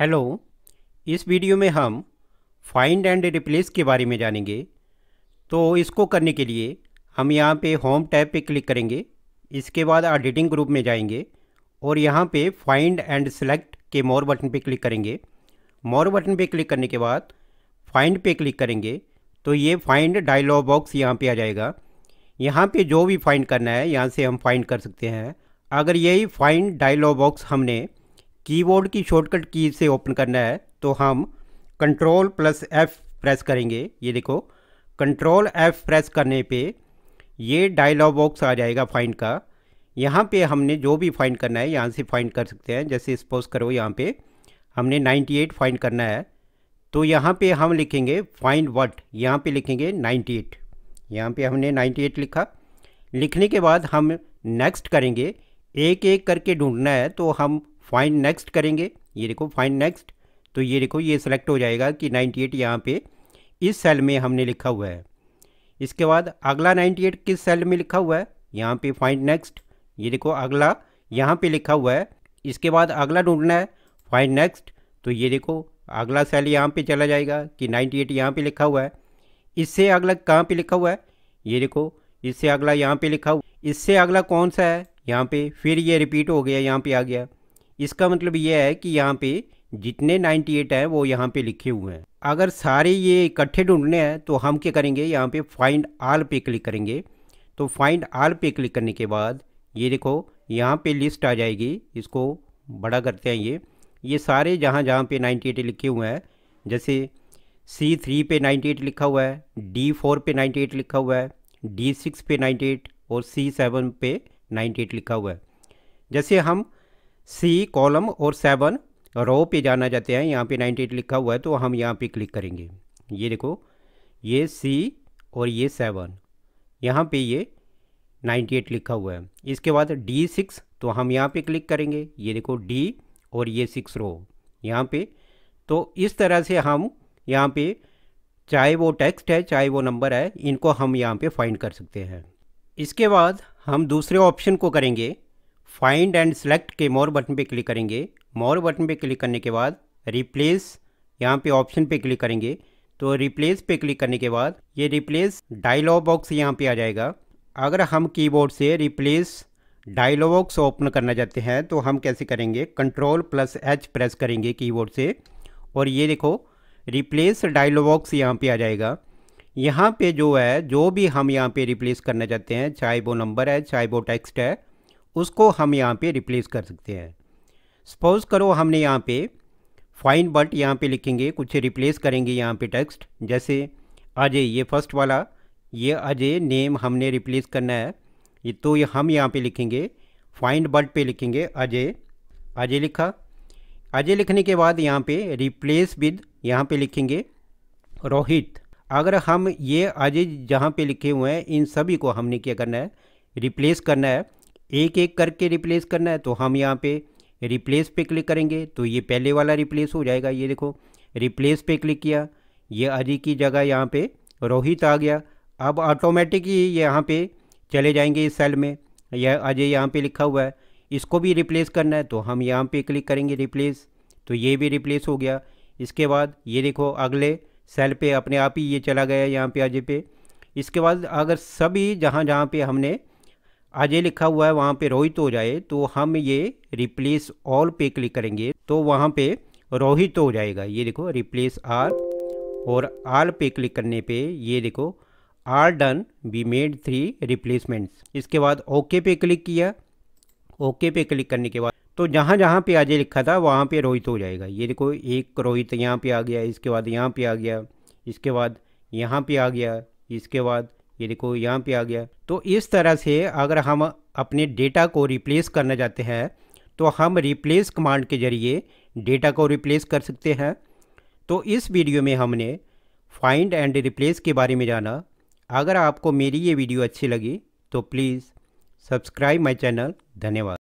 hello इस video में हम फाइंड एंड रिप्लेस के बारे में जानेंगे तो इसको करने के लिए हम यहाँ पे होम टैब पे क्लिक करेंगे इसके बाद एडिटिंग ग्रुप में जाएंगे और यहाँ पे फाइंड एंड सेलेक्ट के मोर बटन पे क्लिक करेंगे मोर बटन पे क्लिक करने के बाद फाइंड पे क्लिक करेंगे तो ये फाइंड डायलॉग बॉक्स यहाँ पर आ जाएगा यहाँ पर जो भी फाइंड करना है यहाँ से हम फाइंड कर सकते हैं अगर यही फाइंड डायलॉग बॉक्स हमने कीबोर्ड की शॉर्टकट की से ओपन करना है तो हम कंट्रोल प्लस एफ़ प्रेस करेंगे ये देखो कंट्रोल एफ़ प्रेस करने पे ये डायलॉग बॉक्स आ जाएगा फाइंड का यहाँ पे हमने जो भी फाइंड करना है यहाँ से फाइंड कर सकते हैं जैसे स्पोज करो यहाँ पे हमने 98 फाइंड करना है तो यहाँ पे हम लिखेंगे फाइंड वट यहाँ पे लिखेंगे 98 यहाँ पर हमने 98 लिखा लिखने के बाद हम नेक्स्ट करेंगे एक एक करके ढूंढना है तो हम फाइंड नेक्स्ट करेंगे ये देखो फाइंड नेक्स्ट तो ये देखो ये सिलेक्ट हो जाएगा कि 98 एट यहाँ पर इस सेल में हमने लिखा हुआ है इसके बाद अगला 98 किस सेल में लिखा हुआ है यहाँ पे फाइंड नेक्स्ट ये देखो अगला यहाँ पे लिखा हुआ है इसके बाद अगला ढूंढना है फाइंड नेक्स्ट तो ये देखो अगला सेल यहाँ पे चला जाएगा कि 98 एट यहाँ पर लिखा हुआ है इससे अगला कहाँ पे लिखा हुआ है ये देखो इससे अगला यहाँ पे लिखा हुआ इससे अगला कौन सा है यहाँ पे फिर ये रिपीट हो गया यहाँ पे आ गया इसका मतलब यह है कि यहाँ पे जितने 98 हैं वो यहाँ पे लिखे हुए हैं अगर सारे ये इकट्ठे ढूंढने हैं तो हम क्या करेंगे यहाँ पे फाइंड आल पे क्लिक करेंगे तो फाइंड आल पे क्लिक करने के बाद ये देखो यहाँ पे लिस्ट आ जाएगी इसको बड़ा करते हैं ये ये सारे जहाँ जहाँ पे 98 लिखे हुए हैं जैसे सी थ्री पे 98 लिखा हुआ है डी फोर पे 98 लिखा हुआ है डी सिक्स पे 98 और सी सेवन पे 98 लिखा हुआ है जैसे हम सी कॉलम और सेवन रो पे जाना चाहते हैं यहाँ पे 98 लिखा हुआ है तो हम यहाँ पे क्लिक करेंगे ये देखो ये सी और ये सेवन यहाँ पे ये 98 लिखा हुआ है इसके बाद डी सिक्स तो हम यहाँ पे क्लिक करेंगे ये देखो डी और ये सिक्स रो यहाँ पे तो इस तरह से हम यहाँ पे चाहे वो टेक्स्ट है चाहे वो नंबर है इनको हम यहाँ पे फाइंड कर सकते हैं इसके बाद हम दूसरे ऑप्शन को करेंगे फाइंड एंड सेलेक्ट के मोर बटन पे क्लिक करेंगे मोर बटन पे क्लिक करने के बाद रिप्लेस यहाँ पे ऑप्शन पे क्लिक करेंगे तो रिप्लेस पे क्लिक करने के बाद ये रिप्लेस डायलॉग बॉक्स यहाँ पे आ जाएगा अगर हम कीबोर्ड से रिप्लेस डायलॉग बॉक्स ओपन करना चाहते हैं तो हम कैसे करेंगे कंट्रोल प्लस एच प्रेस करेंगे कीबोर्ड से और ये देखो रिप्लेस डायलॉग बॉक्स यहाँ पे आ जाएगा यहाँ पे जो है जो भी हम यहाँ पे रिप्लेस करना चाहते हैं चाहे वो नंबर है चाहे वो टेक्स्ट है उसको हम यहाँ पे रिप्लेस कर सकते हैं सपोज़ करो हमने यहाँ पे फाइन बट यहाँ पे लिखेंगे कुछ रिप्लेस करेंगे यहाँ पे टेक्स्ट जैसे अजय ये फर्स्ट वाला ये अजय नेम हमने रिप्लेस करना है ये तो ये हम यहाँ पे लिखेंगे फाइन बट पे लिखेंगे अजय अजय लिखा अजय लिखने के बाद यहाँ पे रिप्लेस विद यहाँ पे लिखेंगे रोहित अगर हम ये अजय जहाँ पे लिखे हुए हैं इन सभी को हमने क्या करना है रिप्लेस करना है एक एक करके रिप्लेस करना है तो हम यहाँ पे रिप्लेस पे क्लिक करेंगे तो ये पहले वाला रिप्लेस हो जाएगा ये देखो रिप्लेस पे क्लिक किया ये अजी की जगह यहाँ पे रोहित आ गया अब ऑटोमेटिक ही यहाँ पे चले जाएंगे इस सेल में यह अजय यहाँ पे लिखा हुआ है इसको भी रिप्लेस करना है तो हम यहाँ पे क्लिक करेंगे रिप्लेस तो ये भी रिप्लेस हो गया इसके बाद ये देखो अगले सेल पे अपने आप ही ये चला गया यहाँ पे अजय पे इसके बाद अगर सभी जहाँ जहाँ पे हमने अजय लिखा हुआ है वहाँ पे रोहित हो जाए तो हम ये रिप्लेस ऑल पे क्लिक करेंगे तो वहाँ पे रोहित हो जाएगा ये देखो रिप्लेस आर और आर पे क्लिक करने पे ये देखो are done be made three replacements इसके बाद ओके पे क्लिक किया ओके पे क्लिक करने के बाद तो जहाँ जहाँ पे अजय लिखा था वहाँ पे रोहित हो जाएगा ये देखो एक रोहित यहाँ पे आ गया इसके बाद यहाँ पे आ गया इसके बाद यहाँ पे आ गया इसके बाद ये देखो यहाँ पे आ गया तो इस तरह से अगर हम अपने डेटा को रिप्लेस करना चाहते हैं तो हम रिप्लेस कमांड के ज़रिए डेटा को रिप्लेस कर सकते हैं तो इस वीडियो में हमने फाइंड एंड रिप्लेस के बारे में जाना अगर आपको मेरी ये वीडियो अच्छी लगी तो प्लीज़ सब्सक्राइब माई चैनल धन्यवाद